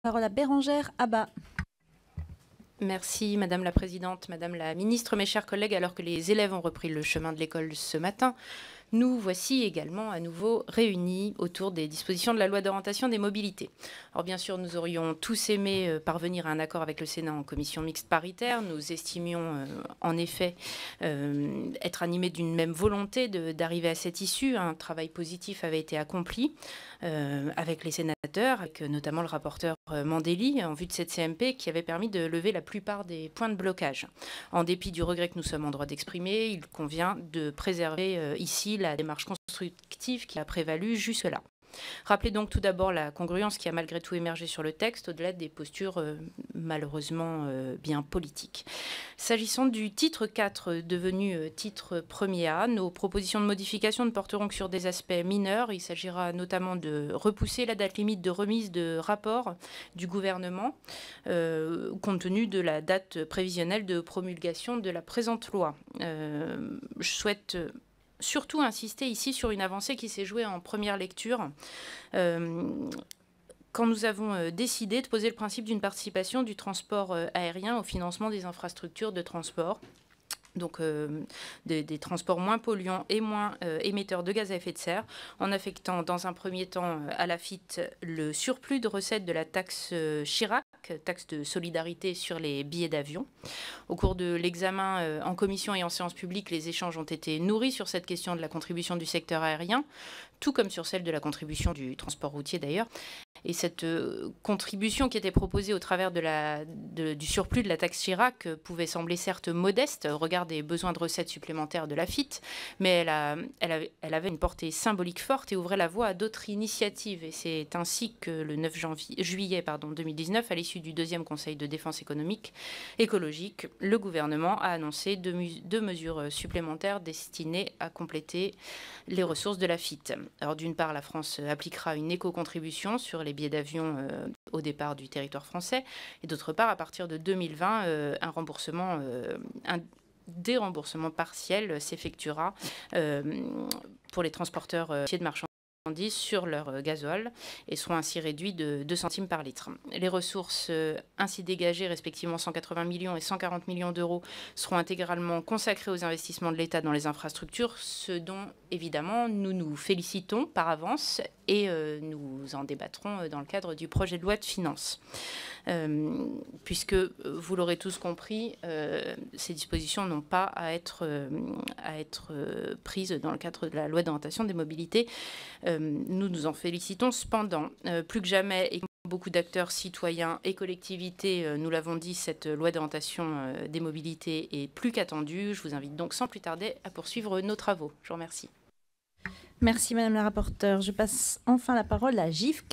Parole à Bérangère Abba. Merci Madame la Présidente, Madame la Ministre, mes chers collègues. Alors que les élèves ont repris le chemin de l'école ce matin, nous voici également à nouveau réunis autour des dispositions de la loi d'orientation des mobilités. Alors bien sûr, nous aurions tous aimé euh, parvenir à un accord avec le Sénat en commission mixte paritaire. Nous estimions euh, en effet euh, être animés d'une même volonté d'arriver à cette issue. Un travail positif avait été accompli avec les sénateurs avec euh, notamment le rapporteur euh, Mandeli, en vue de cette CMP qui avait permis de lever la plupart des points de blocage. En dépit du regret que nous sommes en droit d'exprimer, il convient de préserver euh, ici la démarche constructive qui a prévalu jusque-là. Rappelez donc tout d'abord la congruence qui a malgré tout émergé sur le texte, au-delà des postures euh, malheureusement euh, bien politiques. S'agissant du titre 4, euh, devenu titre 1er A, nos propositions de modification ne porteront que sur des aspects mineurs. Il s'agira notamment de repousser la date limite de remise de rapport du gouvernement, compte tenu de la date prévisionnelle de promulgation de la présente loi. je souhaite surtout insister ici sur une avancée qui s'est jouée en première lecture. Euh, quand nous avons euh, décidé de poser le principe d'une participation du transport euh, aérien au financement des infrastructures de transport, donc euh, des, transports moins polluants et moins euh, émetteurs de gaz à effet de serre, en affectant dans un premier temps euh, à la FIT le surplus de recettes de la taxe Chirac, taxe de solidarité sur les billets d'avion. Au cours de l'examen en commission et en séance publique, les échanges ont été nourris sur cette question de la contribution du secteur aérien, tout comme sur celle de la contribution du transport routier d'ailleurs. Et cette euh, contribution qui était proposée au travers de la, du surplus de la taxe Chirac euh, pouvait sembler certes modeste au regard des besoins de recettes supplémentaires de la FIT, mais elle, a, elle, avait une portée symbolique forte et ouvrait la voie à d'autres initiatives. Et c'est ainsi que le 9 janvier, juillet pardon, 2019, à l'issue du deuxième Conseil de défense économique écologique, le gouvernement a annoncé deux, mesures supplémentaires destinées à compléter les ressources de la FIT. Alors d'une part, la France appliquera une éco-contribution sur les les billets d'avion euh, au départ du territoire français, et d'autre part, à partir de 2020, euh, un remboursement, euh, un, déremboursement partiel s'effectuera pour les transporteurs de marchandises sur leur euh, gazole et seront ainsi réduits de 2 centimes par litre. Les ressources euh, ainsi dégagées, respectivement 180 millions et 140 millions d'euros, seront intégralement consacrées aux investissements de l'État dans les infrastructures, ce dont évidemment nous nous félicitons par avance et euh, nous en débattrons dans le cadre du projet de loi de finances. puisque vous l'aurez tous compris, ces dispositions n'ont pas à être prises dans le cadre de la loi d'orientation des mobilités euh, nous nous en félicitons. Cependant, euh, plus que jamais, et beaucoup d'acteurs citoyens et collectivités, euh, nous l'avons dit, cette loi d'orientation des mobilités est plus qu'attendue. Je vous invite donc sans plus tarder à poursuivre nos travaux. Je vous remercie. Merci Madame la rapporteure. Je passe enfin la parole à Gif